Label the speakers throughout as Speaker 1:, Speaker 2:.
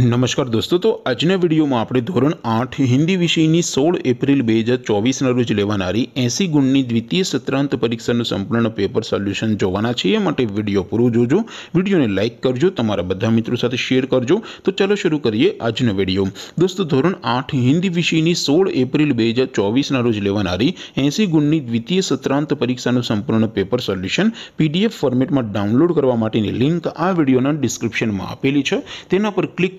Speaker 1: नमस्कार दोस्तों तो आज के वीडियो में आप लोग ધોરણ 8 हिंदी विषयनी 16 अप्रैल 2024 ના રોજ લેવાણારી 80 ગુણની દ્વિતીય સત્રાંત પરીક્ષાનું સંપૂર્ણ પેપર સોલ્યુશન જોવાના છે એ માટે વિડિયો પૂરું જોજો વિડિયોને લાઈક કરજો તમારા બધા મિત્રો સાથે શેર કરજો તો ચલો શરુ કરીએ આજનો વિડિયો दोस्तों ધોરણ 8 हिंदी विषयनी 16 अप्रैल 2024 ના રોજ લેવાણારી 80 ગુણની દ્વિતીય સત્રાંત પરીક્ષાનું સંપૂર્ણ પેપર સોલ્યુશન PDF ફોર્મેટમાં ડાઉનલોડ કરવા માટેની લિંક આ વિડિયોના ડિસ્ક્રિપ્શનમાં આપેલી છે તેના પર ક્લિક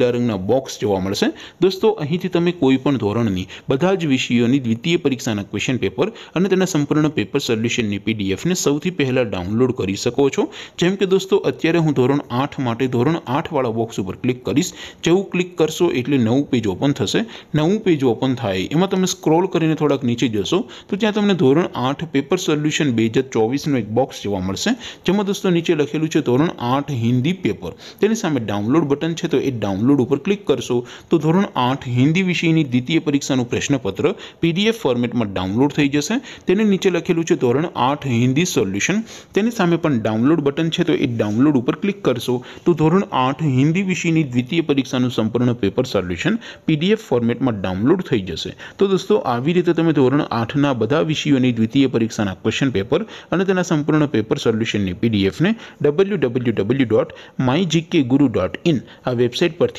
Speaker 1: લા રંગનો બોક્સ જોવા મળશે દોસ્તો અહીંથી તમે કોઈ પણ ધોરણની બધા જ વિષયોની દ્વિતીય પરીક્ષાના ક્વેશ્ચન પેપર અને તેના સંપૂર્ણ પેપર સોલ્યુશનની પીડીએફ ને સૌથી પહેલા ડાઉનલોડ કરી શકો છો જેમ કે દોસ્તો અત્યારે હું ધોરણ 8 માટે ધોરણ 8 વાળો બોક્સ ઉપર ક્લિક કરીશ જેવું ક્લિક કરશો એટલે નવું પેજ ઓપન થશે નવું પેજ ઓપન થાય એમાં તમે સ્ક્રોલ કરીને થોડક નીચે જશો તો ત્યાં તમને ધોરણ 8 પેપર સોલ્યુશન 2024 નો એક બોક્સ જોવા મળશે જેમાં દોસ્તો નીચે લખેલું છે ધોરણ 8 હિન્દી પેપર તેની સામે ડાઉનલોડ બટન છે તો એ ડાઉન અહીં ઉપર ક્લિક કરશો તો ધોરણ 8 હિન્દી વિષયની દ્વિતીય પરીક્ષાનું પ્રશ્નપત્ર PDF ફોર્મેટમાં ડાઉનલોડ થઈ જશે તેની નીચે લખેલું છે ધોરણ 8 હિન્દી સોલ્યુશન તેની સામે પણ ડાઉનલોડ બટન છે તો એ ડાઉનલોડ ઉપર ક્લિક કરશો તો ધોરણ 8 હિન્દી વિષયની દ્વિતીય પરીક્ષાનું સંપૂર્ણ પેપર સોલ્યુશન PDF ફોર્મેટમાં ડાઉનલોડ થઈ જશે તો દોસ્તો આવી રીતે તમે ધોરણ 8 ના બધા વિષયોની દ્વિતીય પરીક્ષાના ક્વેશ્ચન પેપર અને તેના સંપૂર્ણ પેપર સોલ્યુશનની PDF ને www.mygkguru.in આ વેબસાઈટ પર